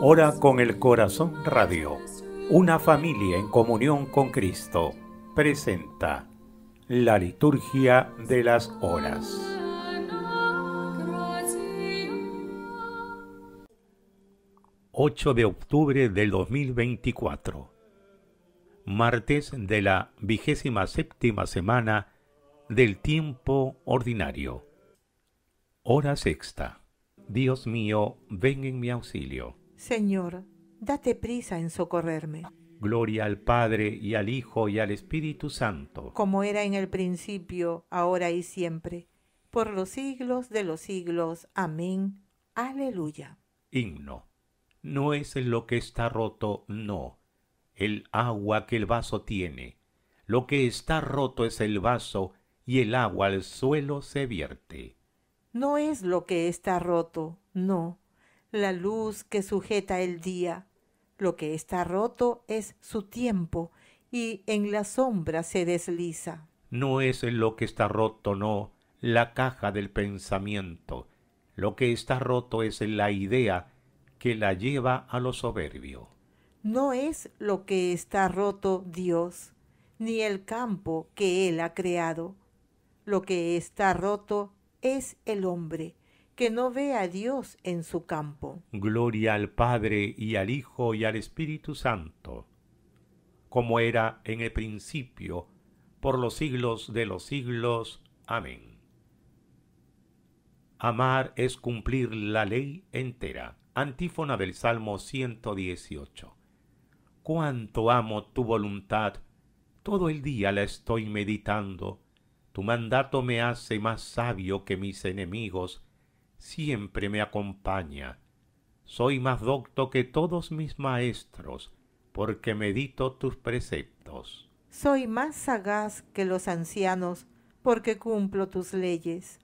Hora con el Corazón Radio, una familia en comunión con Cristo, presenta la liturgia de las horas. ...8 de octubre del 2024... ...martes de la vigésima séptima semana... ...del tiempo ordinario... ...hora sexta... ...Dios mío, ven en mi auxilio... Señor, date prisa en socorrerme. Gloria al Padre y al Hijo y al Espíritu Santo. Como era en el principio, ahora y siempre, por los siglos de los siglos. Amén. Aleluya. Himno. No es lo que está roto, no. El agua que el vaso tiene. Lo que está roto es el vaso y el agua al suelo se vierte. No es lo que está roto, no la luz que sujeta el día. Lo que está roto es su tiempo y en la sombra se desliza. No es lo que está roto, no, la caja del pensamiento. Lo que está roto es la idea que la lleva a lo soberbio. No es lo que está roto Dios, ni el campo que Él ha creado. Lo que está roto es el hombre, que no ve a Dios en su campo. Gloria al Padre y al Hijo y al Espíritu Santo, como era en el principio, por los siglos de los siglos. Amén. Amar es cumplir la ley entera. Antífona del Salmo 118. Cuánto amo tu voluntad, todo el día la estoy meditando. Tu mandato me hace más sabio que mis enemigos, siempre me acompaña. Soy más docto que todos mis maestros, porque medito tus preceptos. Soy más sagaz que los ancianos, porque cumplo tus leyes.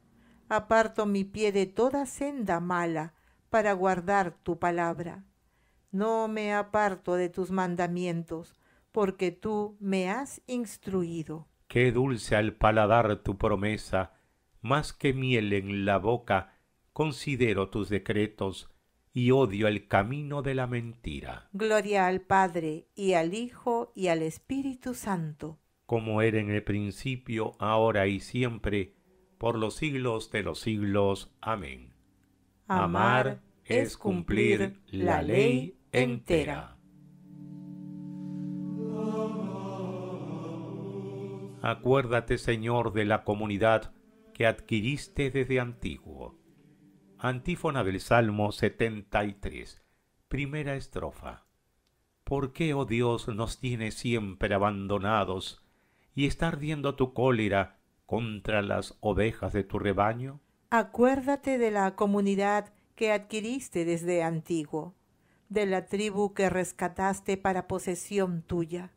Aparto mi pie de toda senda mala, para guardar tu palabra. No me aparto de tus mandamientos, porque tú me has instruido. Qué dulce al paladar tu promesa, más que miel en la boca, considero tus decretos y odio el camino de la mentira. Gloria al Padre y al Hijo y al Espíritu Santo. Como era en el principio, ahora y siempre, por los siglos de los siglos. Amén. Amar, es cumplir la ley entera. Acuérdate, Señor, de la comunidad que adquiriste desde antiguo Antífona del Salmo 73. Primera estrofa. ¿Por qué, oh Dios, nos tienes siempre abandonados y está ardiendo tu cólera contra las ovejas de tu rebaño? Acuérdate de la comunidad que adquiriste desde antiguo, de la tribu que rescataste para posesión tuya,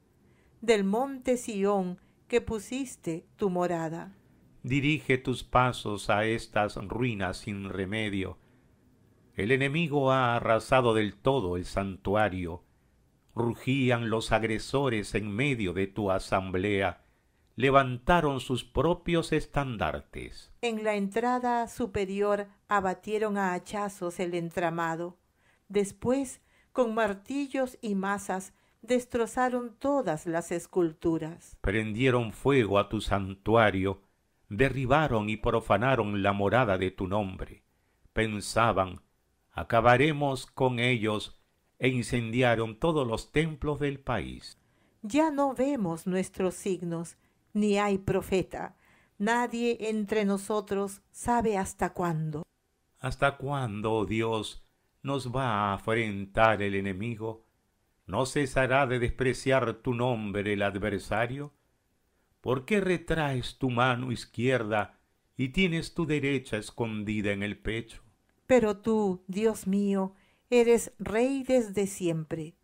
del monte Sión que pusiste tu morada dirige tus pasos a estas ruinas sin remedio. El enemigo ha arrasado del todo el santuario. Rugían los agresores en medio de tu asamblea. Levantaron sus propios estandartes. En la entrada superior abatieron a hachazos el entramado. Después, con martillos y masas, destrozaron todas las esculturas. Prendieron fuego a tu santuario derribaron y profanaron la morada de tu nombre. Pensaban, acabaremos con ellos e incendiaron todos los templos del país. Ya no vemos nuestros signos, ni hay profeta. Nadie entre nosotros sabe hasta cuándo. ¿Hasta cuándo, oh Dios, nos va a afrentar el enemigo? ¿No cesará de despreciar tu nombre el adversario? ¿Por qué retraes tu mano izquierda y tienes tu derecha escondida en el pecho? Pero tú, Dios mío, eres rey desde siempre.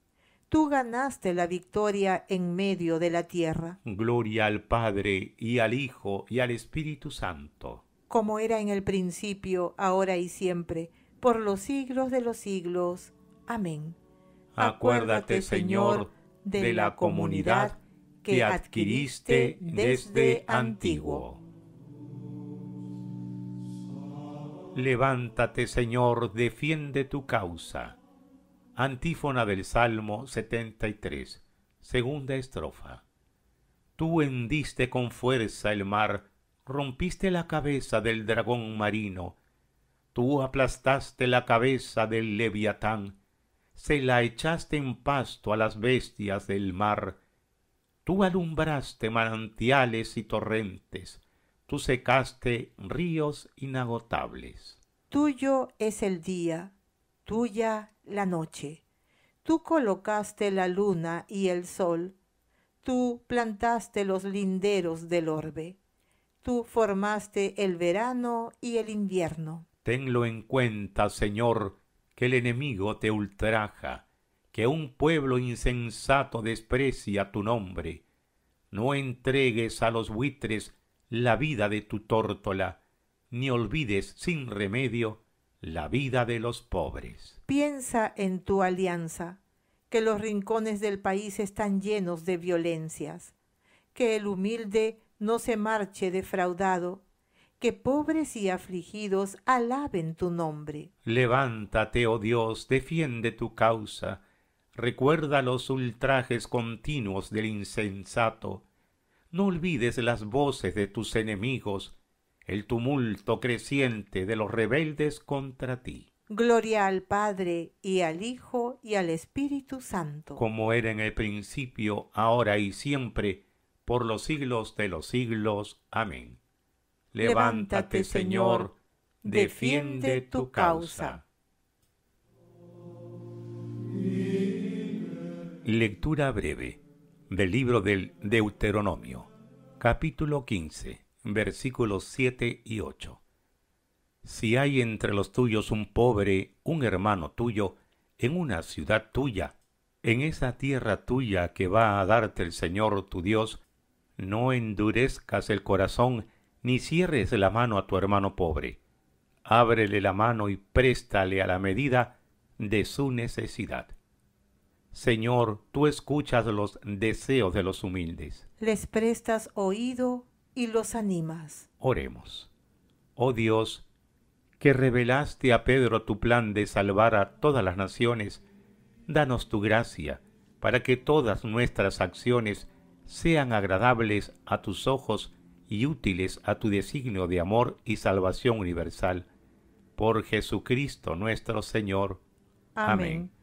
Tú ganaste la victoria en medio de la tierra. Gloria al Padre y al Hijo y al Espíritu Santo. Como era en el principio, ahora y siempre, por los siglos de los siglos. Amén. Acuérdate, Señor, de la comunidad que adquiriste desde antiguo. Levántate, Señor, defiende tu causa. Antífona del Salmo 73, segunda estrofa. Tú hendiste con fuerza el mar, rompiste la cabeza del dragón marino, tú aplastaste la cabeza del leviatán, se la echaste en pasto a las bestias del mar, Tú alumbraste manantiales y torrentes, tú secaste ríos inagotables. Tuyo es el día, tuya la noche. Tú colocaste la luna y el sol, tú plantaste los linderos del orbe, tú formaste el verano y el invierno. Tenlo en cuenta, Señor, que el enemigo te ultraja que un pueblo insensato desprecia tu nombre. No entregues a los buitres la vida de tu tórtola, ni olvides sin remedio la vida de los pobres. Piensa en tu alianza, que los rincones del país están llenos de violencias, que el humilde no se marche defraudado, que pobres y afligidos alaben tu nombre. Levántate, oh Dios, defiende tu causa, Recuerda los ultrajes continuos del insensato. No olvides las voces de tus enemigos, el tumulto creciente de los rebeldes contra ti. Gloria al Padre y al Hijo y al Espíritu Santo. Como era en el principio, ahora y siempre, por los siglos de los siglos. Amén. Levántate, Señor, defiende tu causa. Lectura breve del libro del Deuteronomio, capítulo 15, versículos 7 y 8. Si hay entre los tuyos un pobre, un hermano tuyo, en una ciudad tuya, en esa tierra tuya que va a darte el Señor tu Dios, no endurezcas el corazón ni cierres la mano a tu hermano pobre. Ábrele la mano y préstale a la medida de su necesidad Señor, tú escuchas los deseos de los humildes. Les prestas oído y los animas. Oremos. Oh Dios, que revelaste a Pedro tu plan de salvar a todas las naciones, danos tu gracia para que todas nuestras acciones sean agradables a tus ojos y útiles a tu designio de amor y salvación universal. Por Jesucristo nuestro Señor. Amén. Amén.